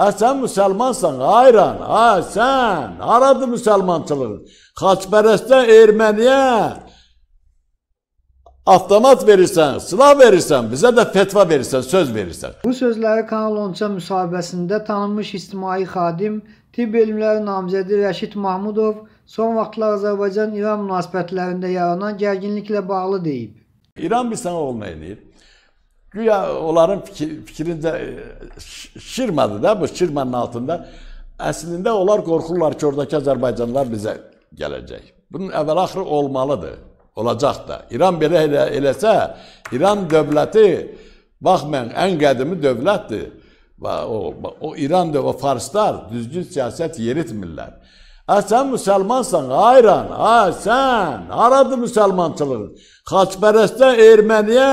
Ə sən müsəlmansan, ayran. Ə sən haradır müsəlmançılığın? Xaçpərəstə erməniyə avtomat verirsən, silah verirsən, bizə də fetva verirsən, söz verirsən. Bu sözləri Kanal 10-ca müsahibəsində tanınmış ictimai xadim, tibb elmləri namizədi Rəşid Mahmudov son vaxtlar Azərbaycan-İran münasibətlərində yaranan gərginliklə bağlı deyib. İran bir sənə olmayınır. Güya onların fikir, fikrincə e, Şirmadır da bu Şirmanın altında. Əslində onlar qorxurlar ki, oradakı Azərbaycanlılar bizə gələcək. Bunun əvvəl axırı olmalıdır. Olacaq da. İran belə elə, eləsə, İran dövləti baxmayın ən qədimi dövlətdir. Və o, o İran da o farslar düzgün siyasət yeritmirlər. Ha hə, sən müsəlmansan, ayran, ha sən, haradır müsəlmançılığın? Xaçpərəstə erməniyə,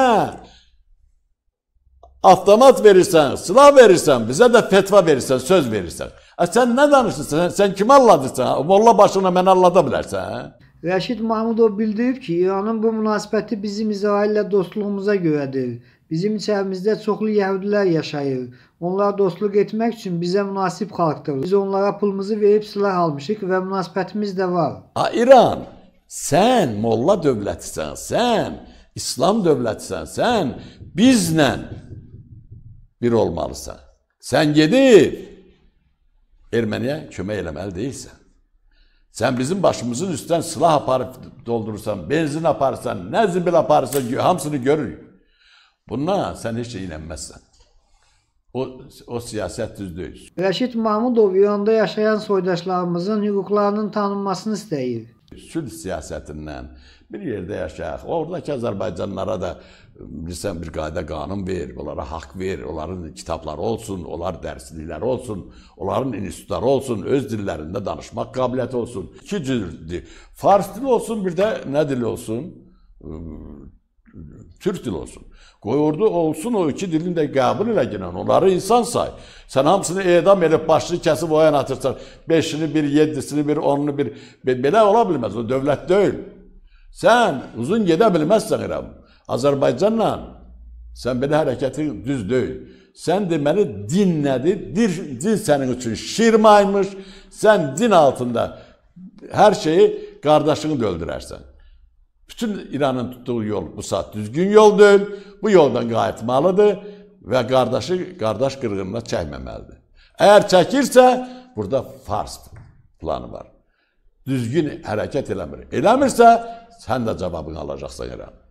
avtomat verirsən, silah verirsən, bizə də fetva verirsən, söz verirsən. Ə, e, sən nə danışırsan? Sən, sən kimi alladırsan? Molla başına mən allada bilərsən, hə? Rəşid Mahmudov bildirib ki, İranın bu münasibəti bizim İsraillə dostluğumuza görədir. Bizim içərimizdə çoxlu yəhudilər yaşayır. Onlara dostluq etmək üçün bizə münasib xalqdır. Biz onlara pulumuzu verib silah almışıq və münasibətimiz də var. A İran, sən molla dövlətisən, sən İslam dövlətisən, sən bizlə bir olmalısan. Sən gedib Erməniyə kömək eləməli deyilsən. Sən bizim başımızın üstdən silah aparıb doldurursan, benzin aparsan, nə zibil aparsan, hamısını görürük. Bundan sən heç şey inənməzsən. O, o siyasət düz deyil. Rəşid Mahmudov İranda yaşayan soydaşlarımızın hüquqlarının tanınmasını istəyir sülh siyasətindən bir yerdə yaşayaq. Oradakı Azərbaycanlara da e, bilirsən bir qayda qanun ver, onlara haqq ver, onların kitabları olsun, onlar dərslikləri olsun, onların institutları olsun, öz dillərində danışmaq qabiliyyəti olsun. İki cür dil. Fars dili olsun, bir də nə dili olsun? Türk dil olsun. Qoy orada olsun o iki dilin də qəbul eləginən. Onları insan say. Sən hamısını edam edib başını kəsib oyan atırsan. Beşini bir, yedisini bir, onunu bir. Belə ola bilməz. O dövlət deyil. Sən uzun gedə bilməzsən İran. Azərbaycanla sən belə hərəkətin düz deyil. Sən deməli din nədir? Din, din sənin üçün şirmaymış. Sən din altında hər şeyi qardaşını da öldürərsən. Bütün İranın tutduğu yol bu saat düzgün yol deyil. Bu yoldan qayıtmalıdır və qardaşı qardaş qırğınına çəkməməlidir. Əgər çəkirsə, burada fars planı var. Düzgün hərəkət eləmir. Eləmirsə, sən də cavabını alacaqsan İran.